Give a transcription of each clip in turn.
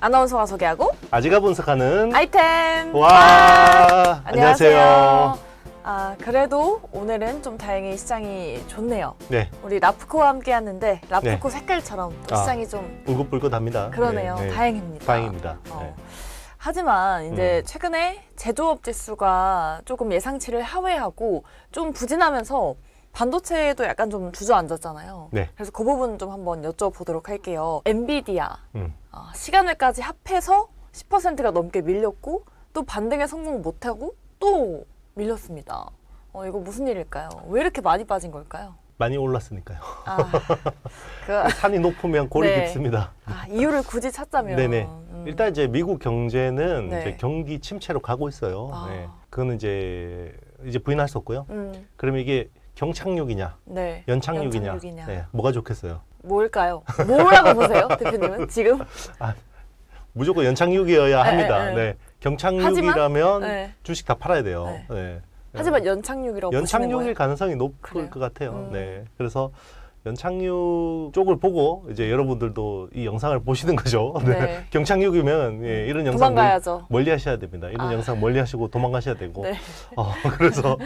아나운서가 소개하고 아지가 분석하는 아이템 와, 와. 안녕하세요. 안녕하세요. 아 그래도 오늘은 좀 다행히 시장이 좋네요. 네. 우리 라프코와 함께 하는데 라프코 네. 색깔처럼 아, 시장이 아, 좀 울긋불긋합니다. 그러네요. 네, 네. 다행입니다. 다행입니다. 어. 네. 하지만 이제 음. 최근에 제조업 지수가 조금 예상치를 하회하고 좀 부진하면서 반도체도 에 약간 좀 주저앉았잖아요. 네. 그래서 그 부분 좀 한번 여쭤보도록 할게요. 엔비디아 음. 어, 시간을까지 합해서 10%가 넘게 밀렸고 또 반등에 성공 못하고 또 밀렸습니다. 어, 이거 무슨 일일까요? 왜 이렇게 많이 빠진 걸까요? 많이 올랐으니까요. 아, 그, 그... 산이 높으면 골이 네. 깊습니다. 아, 이유를 굳이 찾자면. 네네. 음. 일단 이제 미국 경제는 네. 이제 경기 침체로 가고 있어요. 아. 네. 그거는 이제 이제 부인할 수 없고요. 음. 그러면 이게 경착륙이냐, 네. 연착륙이냐, 네, 뭐가 좋겠어요? 뭘까요? 뭐라고 보세요, 대표님은 지금? 아, 무조건 연착륙이어야 합니다. 에, 에, 네, 경착륙이라면 하 네. 주식 다 팔아야 돼요. 네. 네. 하지만 연착륙이라고 연착륙일 가능성이 높을 그래요? 것 같아요. 음. 네, 그래서 연착륙 쪽을 보고 이제 여러분들도 이 영상을 보시는 거죠. 네. 네. 경착륙이면 예, 이런 영상 도망가야죠. 멀리 하셔야 됩니다. 이런 아. 영상 멀리 하시고 도망가셔야 되고. 네. 어, 그래서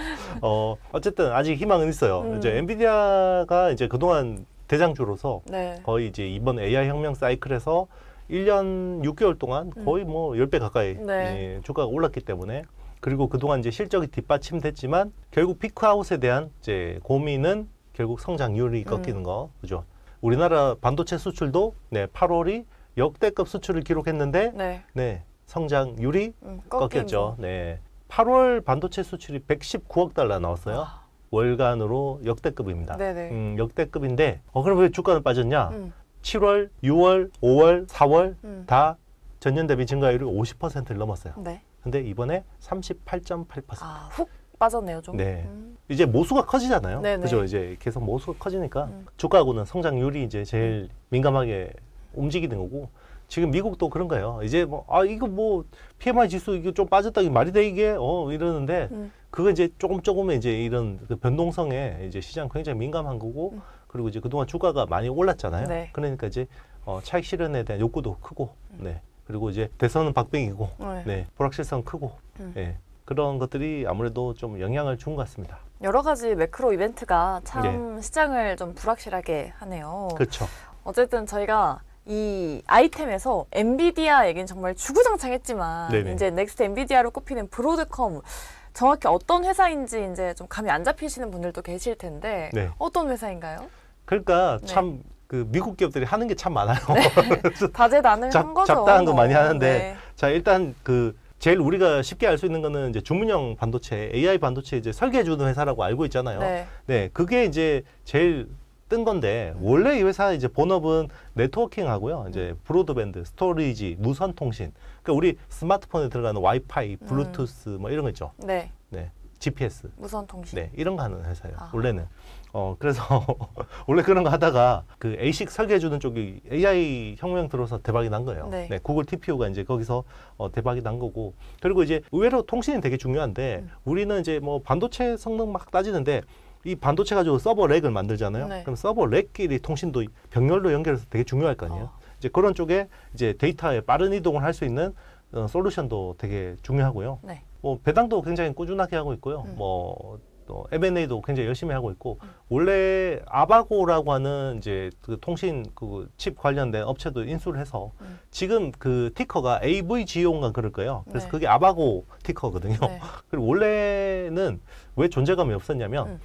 어, 어쨌든 아직 희망은 있어요. 음. 이제 엔비디아가 이제 그동안 대장주로서 네. 거의 이제 이번 AI 혁명 사이클에서 1년 6개월 동안 음. 거의 뭐 10배 가까이 네. 예, 주가가 올랐기 때문에 그리고 그동안 이제 실적이 뒷받침됐지만 결국 피크아웃에 대한 이제 고민은 결국 성장률이 음. 꺾이는 음. 거 그죠? 우리나라 반도체 수출도 네 8월이 역대급 수출을 기록했는데 네, 네 성장률이 음, 꺾였죠. 네 8월 반도체 수출이 119억 달러 나왔어요. 와. 아. 월간으로 역대급입니다. 네네. 음, 역대급인데 어 그럼 왜 주가는 빠졌냐? 음. 7월, 6월, 5월, 4월 음. 다 전년 대비 증가율이 50%를 넘었어요. 네. 근데 이번에 38.8%. 아, 훅 빠졌네요, 좀. 네. 음. 이제 모수가 커지잖아요. 네네. 그죠? 이제 계속 모수가 커지니까 음. 주가하고는 성장률이 이제 음. 제일 민감하게 움직이는 거고 지금 미국도 그런 거예요. 이제 뭐 아 이거 뭐 PMI 지수 이게 좀 빠졌다 이 말이 돼 이게 어 이러는데 음. 그거 이제 조금 조금 의 이제 이런 그 변동성에 이제 시장 굉장히 민감한 거고 음. 그리고 이제 그동안 주가가 많이 올랐잖아요. 네. 그러니까 이제 어, 차익 실현에 대한 욕구도 크고 음. 네. 그리고 이제 대선은 박빙이고 네. 네. 불확실성 크고 네. 그런 것들이 아무래도 좀 영향을 준 것 같습니다. 여러 가지 매크로 이벤트가 참 예. 시장을 좀 불확실하게 하네요. 그렇죠. 어쨌든 저희가 이 아이템에서 엔비디아 얘기는 정말 주구장창했지만 네네. 이제 넥스트 엔비디아로 꼽히는 브로드컴 정확히 어떤 회사인지 이제 좀 감이 안 잡히시는 분들도 계실 텐데 네. 어떤 회사인가요? 그러니까 네. 참 네. 그 미국 기업들이 하는 게 참 많아요. 네. 다재다능한 거죠. 잡다한 거 많이 네. 하는데 네. 자 일단 그 제일 우리가 쉽게 알 수 있는 거는 이제 주문형 반도체, AI 반도체 이제 설계해 주는 회사라고 알고 있잖아요. 네. 네. 그게 이제 제일 뜬 건데 원래 이 회사 이제 본업은 네트워킹하고요. 이제 음. 브로드밴드, 스토리지, 무선 통신. 그러니까 우리 스마트폰에 들어가는 와이파이, 블루투스 음. 뭐 이런 거 있죠. 네. GPS. 무선 통신. 네, 이런 거 하는 회사예요. 아. 원래는. 어, 그래서 원래 그런 거 하다가 그 ASIC 설계해주는 쪽이 AI 혁명 들어서 대박이 난 거예요. 네. 네 구글 TPU가 이제 거기서 어, 대박이 난 거고. 그리고 이제 의외로 통신이 되게 중요한데 음. 우리는 이제 뭐 반도체 성능 막 따지는데 이 반도체 가지고 서버 렉을 만들잖아요. 네. 그럼 서버 렉끼리 통신도 병렬로 연결해서 되게 중요할 거 아니에요. 어. 이제 그런 쪽에 이제 데이터의 빠른 이동을 할 수 있는 어, 솔루션도 되게 중요하고요. 네. 뭐 배당도 굉장히 꾸준하게 하고 있고요. 음. 뭐또 M&A도 굉장히 열심히 하고 있고 음. 원래 아바고라고 하는 이제 그 통신 그 칩 관련된 업체도 인수를 해서 음. 지금 그 티커가 AVGO인가 그럴 거예요. 그래서 네. 그게 아바고 티커거든요. 네. 그리고 원래는 왜 존재감이 없었냐면 음.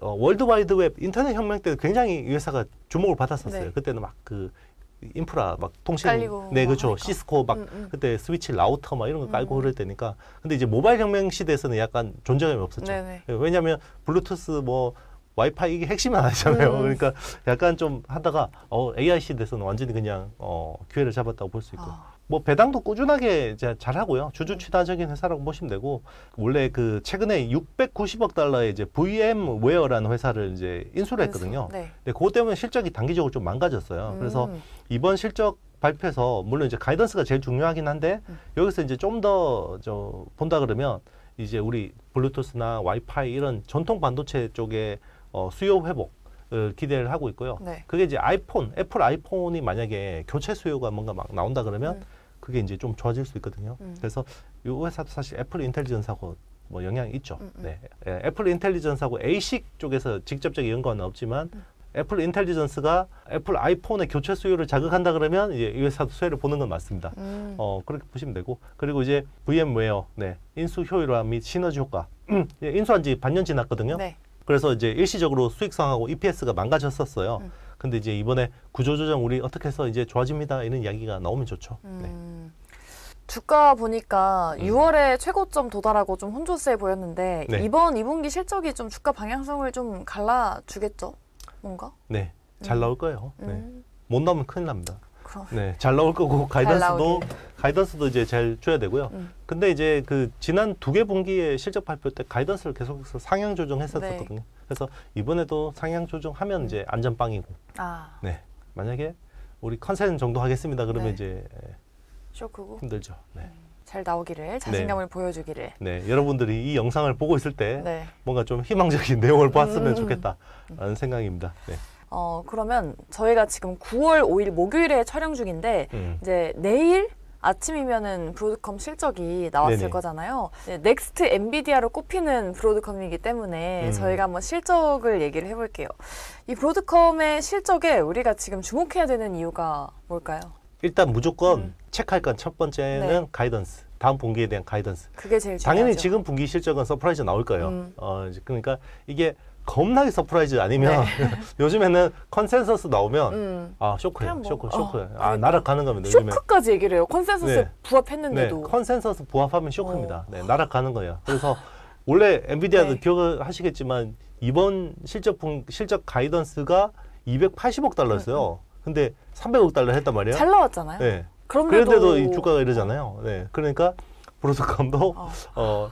어, 월드와이드웹 인터넷 혁명 때 굉장히 이 회사가 주목을 받았었어요. 네. 그때는 막그 인프라 막 통신 깔리고 네 그렇죠 하니까. 시스코 막 음, 음. 그때 스위치 라우터 막 이런 거 깔고 음. 그럴 때니까 근데 이제 모바일 혁명 시대에서는 약간 존재감이 없었죠 네네. 예, 왜냐하면 블루투스 뭐 와이파이 이게 핵심은 아니잖아요 음. 그러니까 약간 좀 하다가 어 AI 시대에서는 완전히 그냥 어 기회를 잡았다고 볼 수 있고 아. 뭐 배당도 꾸준하게 이제 잘하고요. 주주 최다적인 회사라고 보시면 되고 원래 그 최근에 690억 달러의 이제 VM웨어라는 회사를 이제 인수를 했거든요. 네. 근데 그것 때문에 실적이 단기적으로 좀 망가졌어요. 음. 그래서 이번 실적 발표에서 물론 이제 가이던스가 제일 중요하긴 한데 음. 여기서 이제 좀 더저 본다 그러면 이제 우리 블루투스나 와이파이 이런 전통 반도체 쪽에 어 수요 회복 기대를 하고 있고요. 네. 그게 이제 아이폰, 애플 아이폰이 만약에 교체 수요가 뭔가 막 나온다 그러면 음. 그게 이제 좀 좋아질 수 있거든요. 음. 그래서 이 회사도 사실 애플 인텔리전스하고 뭐 영향이 있죠. 음, 음. 네. 예, 애플 인텔리전스하고 에이식 쪽에서 직접적인 연관은 없지만 음. 애플 인텔리전스가 애플 아이폰의 교체 수요를 자극한다 그러면 이제 이 회사도 수혜를 보는 건 맞습니다. 음. 어, 그렇게 보시면 되고 그리고 이제 VM웨어 네. 인수 효율화 및 시너지 효과 예, 인수한 지 반년 지났거든요. 네. 그래서 이제 일시적으로 수익성하고 EPS가 망가졌었어요. 음. 근데 이제 이번에 구조조정 우리 어떻게 해서 이제 좋아집니다. 이런 이야기가 나오면 좋죠. 음, 네. 주가 보니까 음. 6월에 최고점 도달하고 좀 혼조세 보였는데 네. 이번 2분기 실적이 좀 주가 방향성을 좀 갈라주겠죠? 뭔가? 네. 잘 음. 나올 거예요. 네. 음. 네. 못 나오면 큰일 납니다. 그럼. 네. 잘 나올 거고 가이던스도 가이던스도 이제 잘 줘야 되고요. 음. 근데 이제 그 지난 두 개 분기에 실적 발표 때 가이던스를 계속해서 상향 조정했었거든요. 네. 그래서 이번에도 상향 조정하면 이제 음. 안전빵이고. 아. 네. 만약에 우리 컨센 정도 하겠습니다. 그러면 네. 이제 예. 쇼크고 힘들죠. 네. 음. 잘 나오기를 네. 자신감을 네. 보여주기를 네 여러분들이 이 영상을 보고 있을 때 네. 뭔가 좀 희망적인 내용을 봤으면 음. 좋겠다라는 생각입니다. 네. 어 그러면 저희가 지금 9월 5일 목요일에 촬영 중인데 음. 이제 내일 아침이면은 브로드컴 실적이 나왔을 네네. 거잖아요. 네, 넥스트 엔비디아로 꼽히는 브로드컴이기 때문에 음. 저희가 한번 실적을 얘기를 해볼게요. 이 브로드컴의 실적에 우리가 지금 주목해야 되는 이유가 뭘까요? 일단 무조건 음. 체크할 건 첫 번째는 네. 가이던스. 다음 분기에 대한 가이던스. 그게 제일 중요하죠. 당연히 지금 분기 실적은 서프라이즈 나올 거예요. 음. 어, 그러니까 이게 겁나게 서프라이즈 아니면 네. 요즘에는 컨센서스 나오면 음. 아쇼크예 뭐, 쇼크 쇼크 어. 아나아가는 겁니다 쇼크까지 얘기를 해요 컨센서스 네. 부합했는데도 네. 컨센서스 부합하면 쇼크입니다 어. 네나아가는 거예요 그래서 원래 엔비디아도 네. 기억하시겠지만 이번 실적 분, 실적 가이던스가 280억 달러였어요 음. 음. 근데 300억 달러 했단 말이에요 잘 나왔잖아요 네. 그런데도, 그런데도 이 주가가 이러잖아요 네 그러니까 브로드컴도 어. 어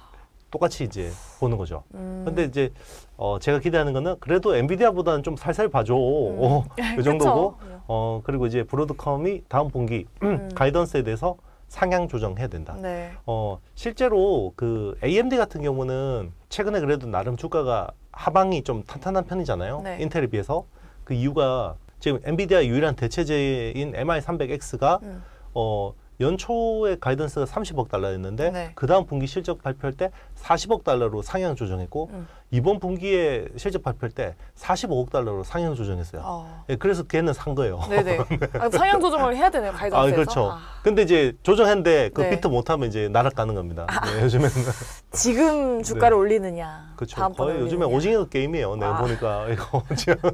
똑같이 이제 보는 거죠. 음. 근데 이제 어 제가 기대하는 거는 그래도 엔비디아보다는 좀 살살 봐줘. 음. 어, 그 정도고. 어 그리고 이제 브로드컴이 다음 분기 음. 가이던스에 대해서 상향 조정해야 된다. 네. 어 실제로 그 AMD 같은 경우는 최근에 그래도 나름 주가가 하방이 좀 탄탄한 편이잖아요. 네. 인텔에 비해서 그 이유가 지금 엔비디아 유일한 대체제인 MI300X가 음. 어 연초에 가이던스가 30억 달러였는데 네. 그 다음 분기 실적 발표할 때 40억 달러로 상향 조정했고 음. 이번 분기에 실적 발표할 때 45억 달러로 상향 조정했어요. 어. 예, 그래서 걔는 산 거예요. 네네. 네. 네. 아, 상향 조정을 해야 되네요 아, 가이던스에서. 아, 그렇죠. 아. 근데 이제 조정했는데 그 네. 비트 못하면 이제 날아가는 겁니다. 아. 네, 요즘에는 지금 네. 주가를 네. 올리느냐. 그렇죠. 거의 요즘에 오징어 게임이에요. 내가 아. 보니까 이거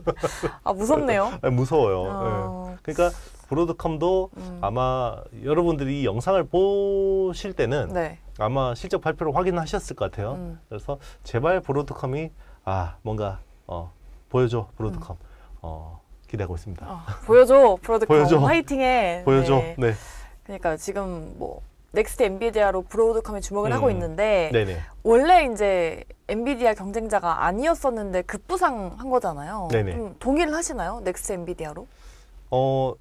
아 무섭네요. 무서워요. 어. 그러니까 브로드컴도 음. 아마 여러분들이 이 영상을 보실 때는 네. 아마 실적 발표를 확인하셨을 것 같아요. 음. 그래서 제발 브로드컴이 아 뭔가 어, 보여줘 브로드컴 음. 어, 기대하고 있습니다. 어, 보여줘 브로드컴 보여줘. 화이팅해. 보여줘. 네. 네. 그러니까 지금 뭐 넥스트 엔비디아로 브로드컴이 주목을 음. 하고 있는데 네네. 원래 이제 엔비디아 경쟁자가 아니었었는데 급부상한 거잖아요. 네네. 음, 동의를 하시나요? 넥스트 엔비디아로? 어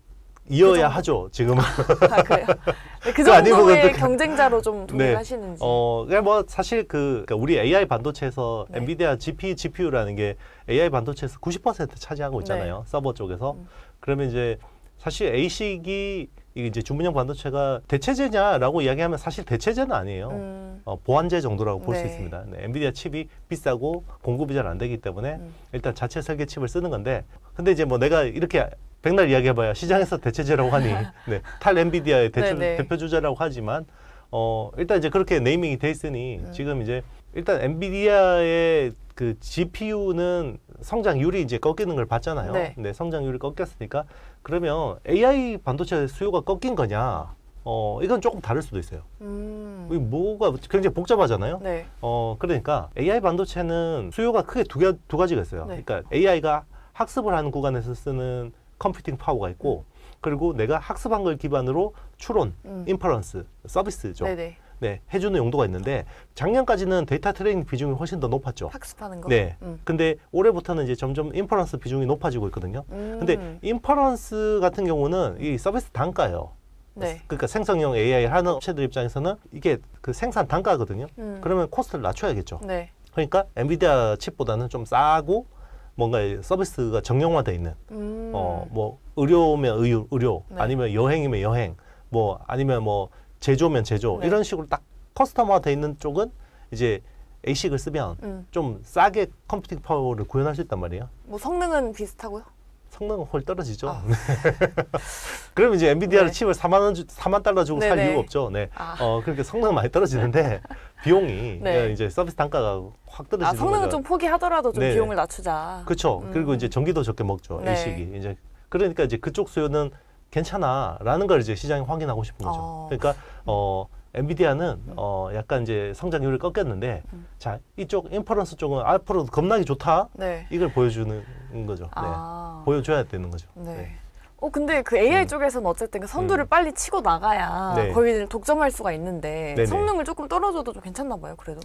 이어야 그 하죠. 지금은. 아, 아 그래요. 그, 그 정도의 경쟁자로 좀 네. 동일하시는지. 네. 어, 그냥 뭐 사실 그 그러니까 우리 AI 반도체에서 네. 엔비디아 GP, GPU라는 게 AI 반도체에서 90% 차지하고 네. 있잖아요. 네. 서버 쪽에서. 음. 그러면 이제 사실 A식이 이제 주문형 반도체가 대체제냐라고 이야기하면 사실 대체제는 아니에요. 음. 어, 보완제 정도라고 볼수 네. 있습니다. 네, 엔비디아 칩이 비싸고 공급이 잘 안 되기 때문에 음. 일단 자체 설계 칩을 쓰는 건데 근데 이제 뭐 내가 이렇게 백날 이야기해봐야 시장에서 대체제라고 하니 네, 탈 엔비디아의 대체, 네, 네. 대표주자라고 하지만 어 일단 이제 그렇게 네이밍이 돼 있으니 음. 지금 이제 일단 엔비디아의 그 GPU는 성장률이 이제 꺾이는 걸 봤잖아요. 네. 네 성장률이 꺾였으니까 그러면 AI 반도체 수요가 꺾인 거냐? 어 이건 조금 다를 수도 있어요. 음. 이 뭐가 굉장히 복잡하잖아요. 네. 어 그러니까 AI 반도체는 수요가 크게 두, 개, 두 가지가 있어요. 네. 그러니까 AI가 학습을 하는 구간에서 쓰는 컴퓨팅 파워가 있고 음. 그리고 내가 학습한 걸 기반으로 추론, 음. 인퍼런스, 서비스죠. 네네. 네, 해주는 용도가 있는데 작년까지는 데이터 트레이닝 비중이 훨씬 더 높았죠. 학습하는 거. 네. 음. 근데 올해부터는 이제 점점 인퍼런스 비중이 높아지고 있거든요. 음. 근데 인퍼런스 같은 경우는 이 서비스 단가예요. 네. 그러니까 생성형 AI 하는 업체들 입장에서는 이게 그 생산 단가거든요. 음. 그러면 코스트를 낮춰야겠죠. 네. 그러니까 엔비디아 칩보다는 좀 싸고 뭔가 서비스가 정형화돼 있는 음. 어뭐 의료면 의료, 의료 네. 아니면 여행이면 여행 뭐 아니면 뭐 제조면 제조 네. 이런 식으로 딱 커스터머화돼 있는 쪽은 이제 ASIC을 쓰면 음. 좀 싸게 컴퓨팅 파워를 구현할 수 있단 말이에요. 뭐 성능은 비슷하고요? 성능은 훨 떨어지죠. 아. 그러 이제 엔비디아를 네. 칩을 4만 원, 주, 4만 달러 주고 네네. 살 네, 네. 이유가 없죠. 네. 아. 어, 그렇게 그러니까 성능 많이 떨어지는데 비용이 네. 예, 이제 서비스 단가가 확 아, 떨어지는 아, 성능은 거죠. 좀 포기하더라도 좀 네. 네. 비용을 낮추자. 그렇죠. 음. 그리고 이제 전기도 적게 먹죠. 네. LCD. 이제 그러니까 이제 그쪽 수요는 괜찮아라는 걸 이제 시장이 확인하고 싶은 거죠. 어. 그러니까 어 엔비디아는 어 약간 이제 성장률이 꺾였는데 음. 자 이쪽 인퍼런스 쪽은 앞으로 겁나게 좋다 네. 이걸 보여주는 거죠. 네. 아. 네. 보여줘야 되는 거죠. 네. 네. 어 근데 그 AI 음. 쪽에서는 어쨌든 그 선두를 음. 빨리 치고 나가야 네. 거기를 독점할 수가 있는데 네네. 성능을 조금 떨어져도 좀 괜찮나 봐요. 그래도.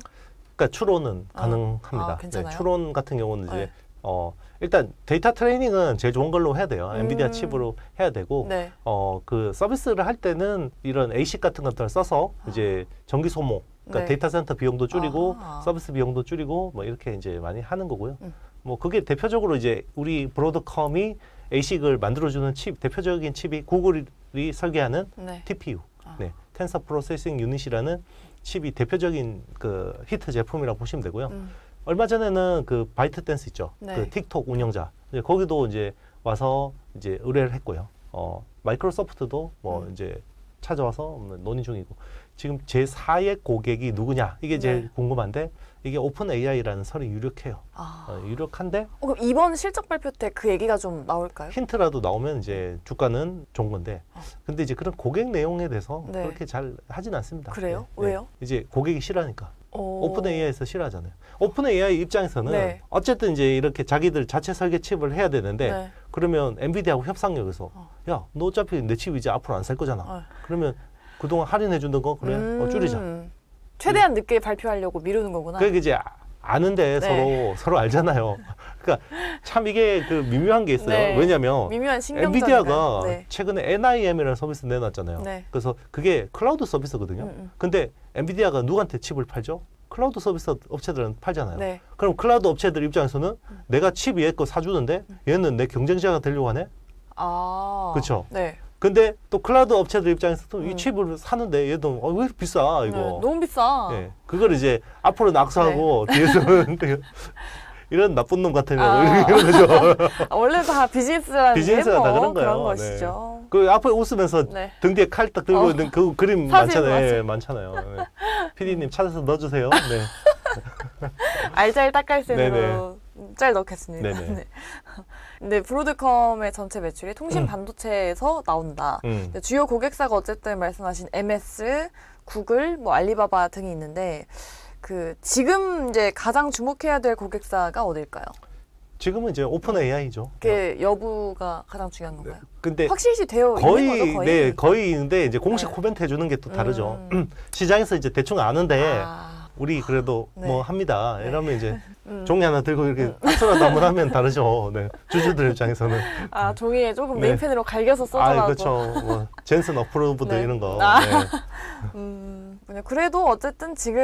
그러니까 추론은 아. 가능합니다. 아, 괜찮아요? 네, 추론 같은 경우는 이제 네. 어 일단 데이터 트레이닝은 제일 좋은 걸로 해야 돼요. 음. 엔비디아 칩으로 해야 되고 네. 어그 서비스를 할 때는 이런 ASIC 같은 것들을 써서 아. 이제 전기 소모 그러니까 네. 데이터 센터 비용도 줄이고 아. 서비스 비용도 줄이고 뭐 이렇게 이제 많이 하는 거고요. 음. 뭐 그게 대표적으로 이제 우리 브로드컴이 ASIC을 만들어주는 칩 대표적인 칩이 구글이 설계하는 네. TPU, 아. 네, 텐서 프로세싱 유닛이라는 칩이 대표적인 그 히트 제품이라고 보시면 되고요. 음. 얼마 전에는 그 바이트 댄스 있죠. 네. 그 틱톡 운영자 이제 거기도 이제 와서 이제 의뢰를 했고요. 어 마이크로소프트도 뭐 음. 이제 찾아와서 뭐 논의 중이고 지금 제 4의 고객이 누구냐 이게 제일 네. 궁금한데 이게 오픈 AI라는 설이 유력해요. 아. 어, 유력한데 어, 그럼 이번 실적 발표 때 그 얘기가 좀 나올까요? 힌트라도 나오면 이제 음. 주가는 좋은 건데 어. 근데 이제 그런 고객 내용에 대해서 네. 그렇게 잘 하진 않습니다. 그래요? 네. 왜요? 네. 이제 고객이 싫어하니까. 오. 픈 AI에서 싫어하잖아요. 오픈 AI 입장에서는 네. 어쨌든 이제 이렇게 자기들 자체 설계 칩을 해야 되는데 네. 그러면 엔비디아하고 협상력에서 어. 야너 어차피 내 칩 이제 이 앞으로 안 살 거잖아. 어. 그러면 그동안 할인해 준던 거 그래 음. 줄이자. 최대한 늦게 발표하려고 미루는 거구나. 그게 그러니까 이제 아는데 네. 서로 서로 알잖아요. 그러니까 참 이게 그 미묘한 게 있어요. 네. 왜냐하면 미묘한 엔비디아가 네. 최근에 NIM이라는 서비스 내놨잖아요. 네. 그래서 그게 클라우드 서비스거든요. 음, 음. 근데 엔비디아가 누구한테 칩을 팔죠? 클라우드 서비스 업체들은 팔잖아요. 네. 그럼 클라우드 업체들 입장에서는 음. 내가 칩 얘 거 사주는데 얘는 내 경쟁자가 되려고 하네. 아, 그렇죠. 네. 근데 또 클라우드 업체들 입장에서 도 음. 이 네. 칩을 사는데 얘도 어, 왜 이렇게 비싸 네, 이거. 네, 너무 비싸. 예. 그걸 이제 앞으로 낙서하고 네. 뒤에서는 이런 나쁜 놈 같은 아. 이런 거죠. 아, 원래 다 비즈니스라는 비즈니스가 다 뭐 그런 거예요. 그런 네. 것이죠. 네. 그 앞에 웃으면서 네. 등 뒤에 칼 딱 들고 어. 있는 그 그림 예, 많잖아요. 네, 많잖아요. PD님 찾아서 넣어주세요. 네. 알잘 닦갈색로짤 넣겠습니다. 네네. 네. 근데 브로드컴의 전체 매출이 통신 음. 반도체에서 나온다. 음. 주요 고객사가 어쨌든 말씀하신 MS, 구글, 뭐 알리바바 등이 있는데 그 지금 이제 가장 주목해야 될 고객사가 어딜까요? 지금은 이제 오픈 AI죠. 그 여부가 가장 중요한 건가요? 네. 근데 확실시 되어 거의, 있는 거죠, 거의? 네, 거의 있는데 이제 공식 네. 코멘트 해주는 게 또 다르죠. 음. 시장에서 이제 대충 아는데 아. 우리 그래도 뭐 네. 뭐 합니다. 네. 이러면 이제 음. 종이 하나 들고 이렇게 박수라도 음. 한번 하면 다르죠. 네. 주주들 입장에서는. 아, 종이에 조금 메 네. 네임펜으로 갈겨서 아, 써달라고. 아, 그렇죠. 뭐 젠슨 어프로브드 네. 이런 거. 아. 네. 음, 그래도 어쨌든 지금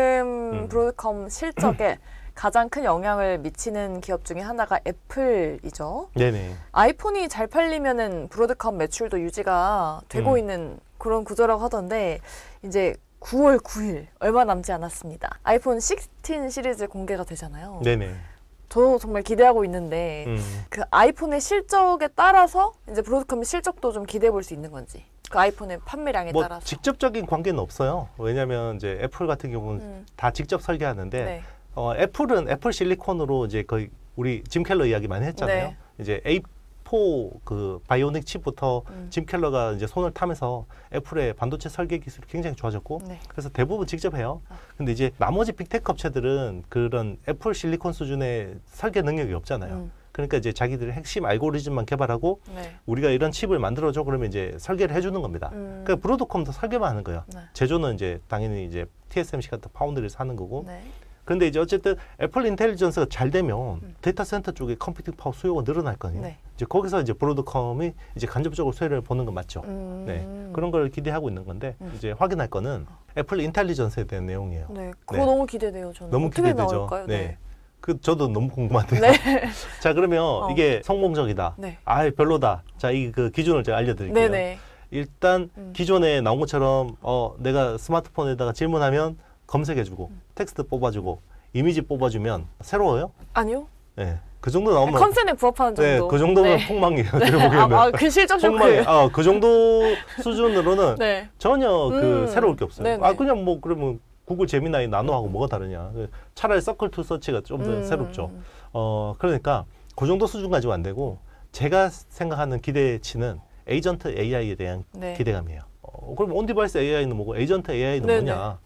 음. 브로드컴 실적에 가장 큰 영향을 미치는 기업 중에 하나가 애플이죠. 네네. 아이폰이 잘 팔리면은 브로드컴 매출도 유지가 되고 음. 있는 그런 구조라고 하던데 이제 9월 9일 얼마 남지 않았습니다. 아이폰 16 시리즈 공개가 되잖아요. 네네. 저도 정말 기대하고 있는데 음. 그 아이폰의 실적에 따라서 이제 브로드컴의 실적도 좀 기대해 볼 수 있는 건지 그 아이폰의 판매량에 뭐 따라서 직접적인 관계는 없어요. 왜냐하면 이제 애플 같은 경우는 음. 다 직접 설계하는데 네. 어, 애플은 애플 실리콘으로 이제 거의 우리 짐 켈러 이야기 많이 했잖아요. 네. 이제 그 바이오닉 칩부터 음. 짐 켈러가 이제 손을 타면서 애플의 반도체 설계 기술이 굉장히 좋아졌고 네. 그래서 대부분 직접 해요. 아. 근데 이제 나머지 빅테크 업체들은 그런 애플 실리콘 수준의 설계 능력이 없잖아요. 음. 그러니까 이제 자기들의 핵심 알고리즘만 개발하고 네. 우리가 이런 칩을 만들어줘 그러면 이제 설계를 해주는 겁니다. 음. 그러니까 브로드컴도 설계만 하는 거예요. 네. 제조는 이제 당연히 이제 TSMC 같은 파운드리를 사는 거고 네. 근데 이제 어쨌든 애플 인텔리전스가 잘 되면 음. 데이터 센터 쪽에 컴퓨팅 파워 수요가 늘어날 거예요. 네. 이제 거기서 이제 브로드컴이 이제 간접적으로 수혜를 보는 건 맞죠. 음. 네. 그런 걸 기대하고 있는 건데 음. 이제 확인할 거는 애플 인텔리전스에 대한 내용이에요. 네. 네. 그거 네. 너무 기대돼요, 저는. 너무 기대되죠. 나올까요? 네. 네. 그 저도 너무 궁금한데요. 네. 자, 그러면 어. 이게 성공적이다. 네. 아, 별로다. 자, 이 그 기준을 제가 알려 드릴게요. 일단 음. 기존에 나온 것처럼 어 내가 스마트폰에다가 질문하면 검색해주고 텍스트 뽑아주고 이미지 뽑아주면 새로워요? 아니요. 네. 그 정도 나오면 컨셉에 부합하는 예, 정도. 네, 그 정도면 네. 폭망이에요. 들어보기에는. 아, 아, 근실적 그 폭망이. 아, 그 정도 수준으로는 네. 전혀 그 음. 새로울 게 없어요. 네네. 아, 그냥 뭐 그러면 구글 제미나이 나노하고 뭐가 다르냐. 차라리 서클 투 서치가 좀더 음. 새롭죠. 어, 그러니까 그 정도 수준 가지고 안 되고 제가 생각하는 기대치는 에이전트 AI에 대한 네. 기대감이에요. 어, 그럼 온디바이스 AI는 뭐고 에이전트 AI는 네네. 뭐냐?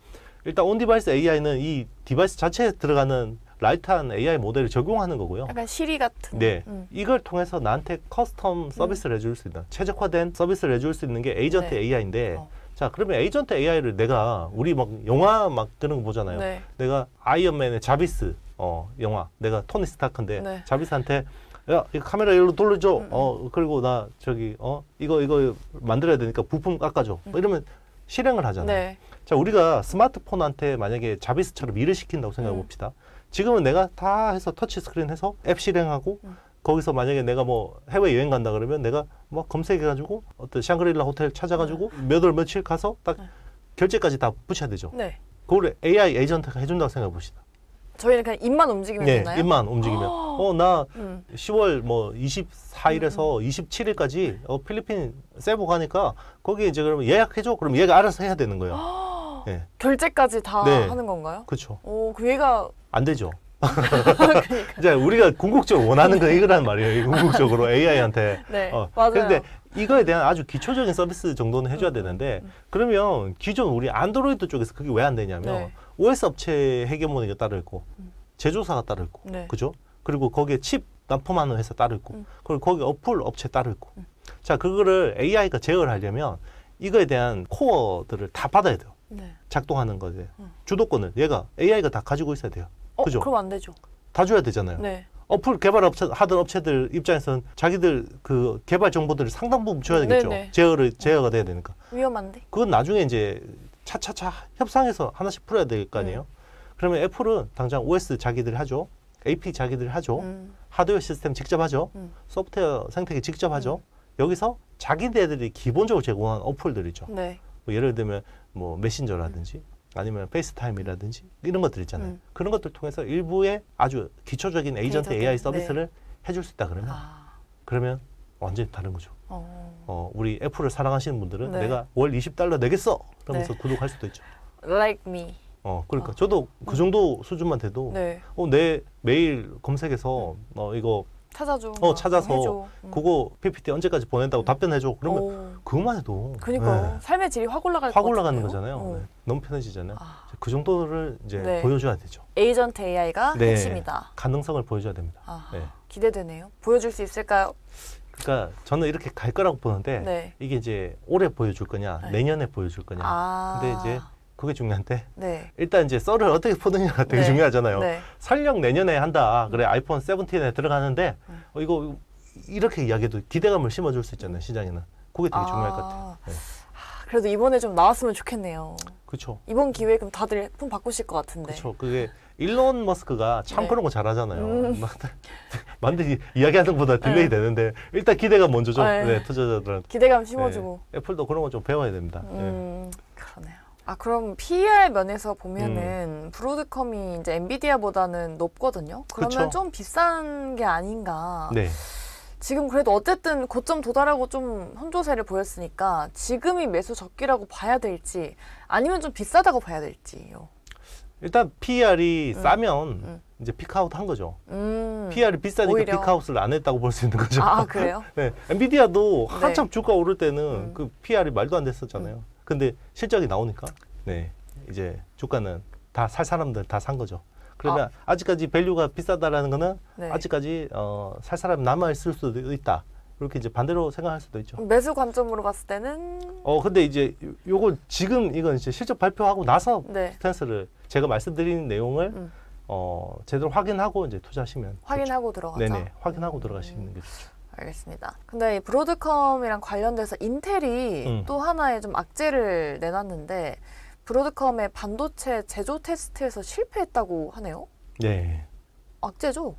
일단 온 디바이스 AI는 이 디바이스 자체에 들어가는 라이트한 AI 모델을 적용하는 거고요. 약간 시리 같은. 네. 음. 이걸 통해서 나한테 커스텀 음. 서비스를 음. 해줄 수 있는, 최적화된 서비스를 해줄 수 있는 게 에이전트 네. AI인데, 어. 자, 그러면 에이전트 AI를 내가, 우리 막 영화 막 그런 거 보잖아요. 네. 내가 아이언맨의 자비스, 어, 영화. 내가 토니 스타크인데, 네. 자비스한테, 야, 이 카메라 일로 돌려줘. 음, 음. 어, 그리고 나 저기, 어, 이거, 이거 만들어야 되니까 부품 깎아줘. 음. 뭐 이러면 실행을 하잖아요. 네. 자 우리가 스마트폰한테 만약에 자비스처럼 일을 시킨다고 생각해 음. 봅시다. 지금은 내가 다 해서 터치 스크린 해서 앱 실행하고 음. 거기서 만약에 내가 뭐 해외 여행 간다 그러면 내가 뭐 검색해가지고 어떤 샹그릴라 호텔 찾아가지고 네. 몇월 며칠 가서 딱 네. 결제까지 다 붙여야 되죠. 네. 그걸 AI 에이전트가 해준다고 생각해 봅시다. 저희는 그냥 입만 움직이면 네, 되나요? 입만 움직이면. 아. 어, 나 음. 10월 뭐 24일에서 음. 27일까지 음. 어, 필리핀 세부 가니까 거기 이제 그러면 예약해줘. 그럼 얘가 알아서 해야 되는 거예요. 아. 네. 결제까지 다 네. 하는 건가요? 그렇죠. 오, 그 얘가 안 되죠. 그러니까. 이제 우리가 궁극적으로 원하는 건 이거란 말이에요. 궁극적으로 AI한테. 네, 어. 맞아요. 근데 이거에 대한 아주 기초적인 서비스 정도는 해줘야 음, 음, 되는데 음, 그러면 기존 우리 안드로이드 쪽에서 그게 왜 안 되냐면 네. OS 업체 해결문이 따로 있고 제조사가 따로 있고 네. 그죠? 그리고 거기에 칩 납품하는 회사 따로 있고 음. 그리고 거기 어플 업체 따로 있고 음. 자 그거를 AI가 제어를 하려면 이거에 대한 코어들을 다 받아야 돼요. 네. 작동하는 거죠 음. 주도권을 얘가 AI가 다 가지고 있어야 돼요. 어, 그죠? 그럼 안 되죠. 다 줘야 되잖아요. 네. 어플 개발 업체 하던 업체들 입장에서는 자기들 그 개발 정보들을 상당 부분 줘야 되겠죠. 네네. 제어를 제어가 돼야 되니까. 위험한데. 그건 나중에 이제 차차차 협상해서 하나씩 풀어야 될 거 아니에요. 음. 그러면 애플은 당장 OS 자기들 하죠. AP 자기들 하죠. 음. 하드웨어 시스템 직접 하죠. 음. 소프트웨어 생태계 직접 하죠. 음. 여기서 자기네들이 기본적으로 제공한 어플들이죠. 네. 뭐 예를 들면 뭐 메신저라든지 아니면 페이스타임이라든지 이런 것들 있잖아요. 음. 그런 것들 통해서 일부의 아주 기초적인 에이전트 에이전 AI 네. 서비스를 네. 해줄 수 있다 그러면 아. 그러면 완전히 다른 거죠. 어. 어. 우리 애플을 사랑하시는 분들은 네. 내가 월 20달러 내겠어! 그러면서 네. 구독할 수도 있죠. Like me. 어, 그러니까 어. 저도 그 정도 수준만 돼도 네. 어, 내 매일 검색해서 음. 어, 이거 찾아줘. 어 찾아서 해 음. 그거 PPT 언제까지 보낸다고 음. 답변해줘. 그러면 오. 그것만 해도 그러니까 네. 삶의 질이 확 올라갈 확 올라가는 거잖아요. 어. 네. 너무 편해지잖아요. 아. 그 정도를 이제 네. 보여줘야 되죠. 에이전트 AI가 네. 핵심이다. 가능성을 보여줘야 됩니다. 아. 네. 기대되네요. 보여줄 수 있을까요? 그러니까 저는 이렇게 갈 거라고 보는데 네. 이게 이제 올해 보여줄 거냐 내년에 보여줄 거냐. 아. 근데 이제 그게 중요한데 네. 일단 이제 썰을 어떻게 푸느냐가 되게 네. 중요하잖아요. 네. 설령 내년에 한다. 그래 아이폰 세븐틴에 들어가는데 음. 어, 이거 이렇게 이야기해도 기대감을 심어줄 수 있잖아요. 시장에는 그게 되게 아. 중요할 것 같아요. 네. 아, 그래도 이번에 좀 나왔으면 좋겠네요. 그렇죠. 이번 기회에 그럼 다들 폰 바꾸실 것 같은데. 그렇죠. 그게 일론 머스크가 참 네. 그런 거 잘하잖아요. 음. 만들기 이야기하는 것보다 네. 딜레이 네. 되는데 일단 기대감 먼저죠. 네. 네 투자자들은 기대감 심어주고. 네. 애플도 그런 거 좀 배워야 됩니다. 음, 그러네요. 아 그럼 PER 면에서 보면은 음. 브로드컴이 이제 엔비디아보다는 높거든요. 그러면 그쵸. 좀 비싼 게 아닌가. 네. 지금 그래도 어쨌든 고점 도달하고 좀 혼조세를 보였으니까 지금이 매수 적기라고 봐야 될지 아니면 좀 비싸다고 봐야 될지요. 일단 PER이 음. 싸면 음. 이제 픽아웃 한 거죠. 음. PR이 비싸니까 오히려. 픽아웃을 안 했다고 볼 수 있는 거죠. 아, 그래요? 네. 엔비디아도 네. 한참 네. 주가 오를 때는 음. 그 PR이 말도 안 됐었잖아요. 음. 근데 실적이 나오니까 네 이제 주가는 다 살 사람들 다 산 거죠. 그러면 아. 직까지 밸류가 비싸다라는 거는 네. 아직까지 어, 살 사람 남아 있을 수도 있다. 그렇게 이제 반대로 생각할 수도 있죠. 매수 관점으로 봤을 때는 어 근데 이제 요거 지금 이건 이제 실적 발표하고 나서 네. 스탠스를 제가 말씀드린 내용을 음. 어 제대로 확인하고 이제 투자하시면 확인하고 들어가죠. 네네 확인하고 들어가시는 음. 게 좋죠. 알겠습니다. 근데 이 브로드컴이랑 관련돼서 인텔이 음. 또 하나의 좀 악재를 내놨는데 브로드컴의 반도체 제조 테스트에서 실패했다고 하네요. 네. 악재죠.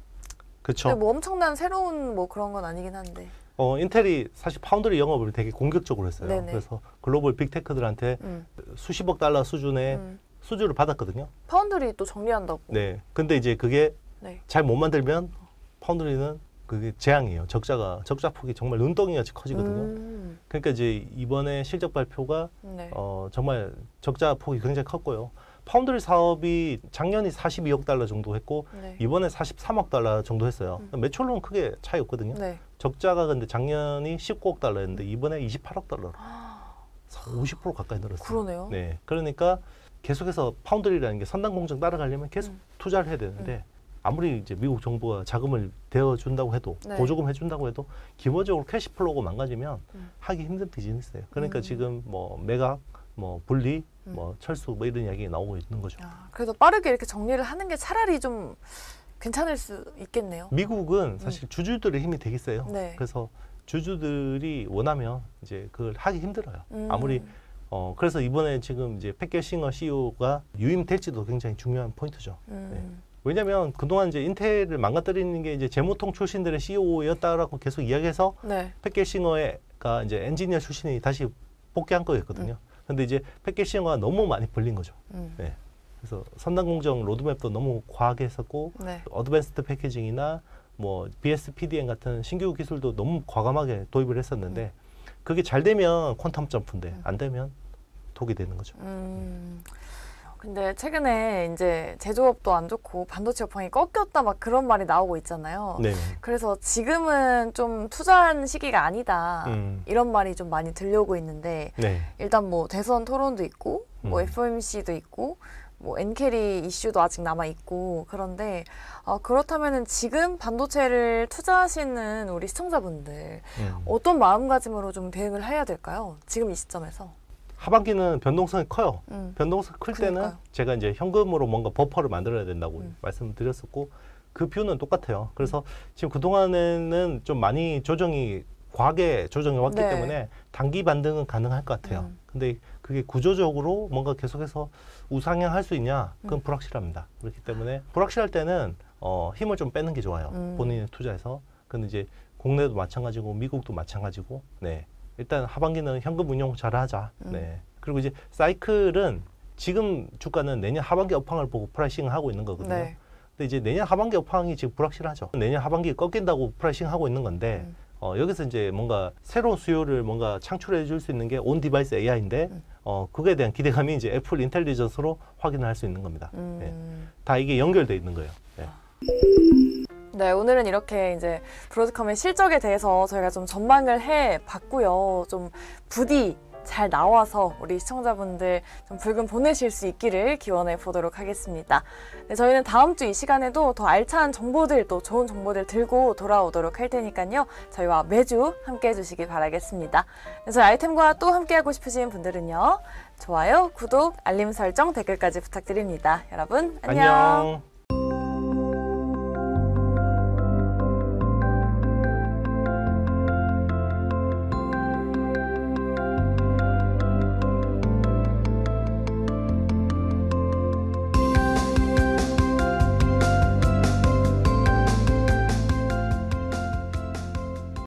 그렇죠. 뭐 엄청난 새로운 뭐 그런 건 아니긴 한데. 어, 인텔이 사실 파운드리 영업을 되게 공격적으로 했어요. 네네. 그래서 글로벌 빅테크들한테 음. 수십억 달러 수준의 음. 수주를 받았거든요. 파운드리 또 정리한다고. 네. 근데 이제 그게 네. 잘못 만들면 파운드리는 그게 재앙이에요. 적자가 적자 폭이 정말 눈덩이같이 커지거든요. 음. 그러니까 이제 이번에 실적 발표가 네. 어, 정말 적자 폭이 굉장히 컸고요. 파운드리 사업이 작년이 42억 달러 정도 했고 네. 이번에 43억 달러 정도 했어요. 음. 매출로는 크게 차이 없거든요. 네. 적자가 근데 작년이 19억 달러였는데 이번에 28억 달러로 아. 50% 가까이 늘었어요. 그러네요. 네, 그러니까 계속해서 파운드리라는 게 선단 공정 따라가려면 계속 음. 투자를 해야 되는데. 음. 아무리 이제 미국 정부가 자금을 대어준다고 해도 네. 보조금 해준다고 해도 기본적으로 캐시플로우가 망가지면 음. 하기 힘든 비즈니스예요. 그러니까 음. 지금 뭐 매각, 뭐 분리, 음. 뭐 철수 뭐 이런 이야기 가 나오고 있는 거죠. 아, 그래도 빠르게 이렇게 정리를 하는 게 차라리 좀 괜찮을 수 있겠네요. 미국은 음. 사실 주주들의 힘이 되게 세요. 네. 그래서 주주들이 원하면 이제 그걸 하기 힘들어요. 음. 아무리 어, 그래서 이번에 지금 이제 패켓싱어 CEO가 유임될지도 굉장히 중요한 포인트죠. 음. 네. 왜냐하면 그동안 이제 인텔을 망가뜨리는 게 이제 재무통 출신들의 CEO였다라고 계속 이야기해서 네. 패킷싱어가 이제 엔지니어 출신이 다시 복귀한 거였거든요. 그런데 음. 이제 패킷싱어가 너무 많이 벌린 거죠. 음. 네. 그래서 선단공정 로드맵도 너무 과하게 했었고 네. 어드밴스드 패키징이나 뭐 BSPDN 같은 신규 기술도 너무 과감하게 도입을 했었는데 음. 그게 잘 되면 퀀텀 점프인데 음. 안 되면 독이 되는 거죠. 음. 근데 최근에 이제 제조업도 안 좋고 반도체 업황이 꺾였다 막 그런 말이 나오고 있잖아요. 네. 그래서 지금은 좀 투자한 시기가 아니다 음. 이런 말이 좀 많이 들려오고 있는데 네. 일단 뭐 대선 토론도 있고 뭐 음. FOMC도 있고 뭐 엔캐리 이슈도 아직 남아 있고 그런데 어, 그렇다면은 지금 반도체를 투자하시는 우리 시청자분들 음. 어떤 마음가짐으로 좀 대응을 해야 될까요? 지금 이 시점에서? 하반기는 변동성이 커요. 음. 변동성 이클 그러니까요. 때는 제가 이제 현금으로 뭔가 버퍼를 만들어야 된다고 음. 말씀드렸었고 그 뷰는 똑같아요. 그래서 음. 지금 그동안에는 좀 많이 조정이 과하게 조정이 왔기 네. 때문에 단기 반등은 가능할 것 같아요. 음. 근데 그게 구조적으로 뭔가 계속해서 우상향 할 수 있냐? 그건 음. 불확실합니다. 그렇기 때문에 불확실할 때는 어, 힘을 좀 빼는 게 좋아요. 음. 본인의 투자에서. 근데 이제 국내도 마찬가지고 미국도 마찬가지고 네 일단 하반기는 현금 운용 잘하자. 음. 네. 그리고 이제 사이클은 지금 주가는 내년 하반기 업황을 보고 프라이싱을 하고 있는 거거든요. 네. 근데 이제 내년 하반기 업황이 지금 불확실하죠. 내년 하반기에 꺾인다고 프라이싱 하고 있는 건데 음. 어, 여기서 이제 뭔가 새로운 수요를 뭔가 창출해 줄 수 있는 게 온 디바이스 AI인데 어, 그거에 대한 기대감이 이제 애플 인텔리전스로 확인을 할 수 있는 겁니다. 음. 네. 다 이게 연결돼 있는 거예요. 네. 네, 오늘은 이렇게 이제 브로드컴의 실적에 대해서 저희가 좀 전망을 해 봤고요. 좀 부디 잘 나와서 우리 시청자분들 좀 붉은 보내실 수 있기를 기원해 보도록 하겠습니다. 네, 저희는 다음 주 이 시간에도 더 알찬 정보들 또 좋은 정보들 들고 돌아오도록 할 테니까요. 저희와 매주 함께 해주시기 바라겠습니다. 네, 저희 아이템과 또 함께하고 싶으신 분들은요. 좋아요, 구독, 알림 설정, 댓글까지 부탁드립니다. 여러분 안녕. 안녕.